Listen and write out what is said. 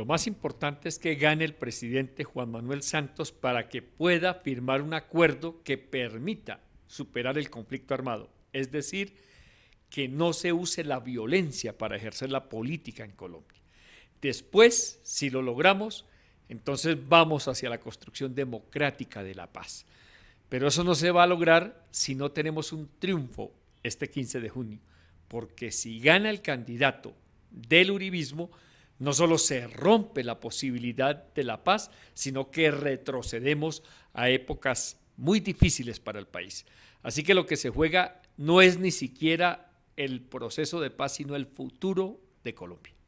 Lo más importante es que gane el presidente Juan Manuel Santos para que pueda firmar un acuerdo que permita superar el conflicto armado. Es decir, que no se use la violencia para ejercer la política en Colombia. Después, si lo logramos, entonces vamos hacia la construcción democrática de la paz. Pero eso no se va a lograr si no tenemos un triunfo este 15 de junio, porque si gana el candidato del Uribismo, no solo se rompe la posibilidad de la paz, sino que retrocedemos a épocas muy difíciles para el país. Así que lo que se juega no es ni siquiera el proceso de paz, sino el futuro de Colombia.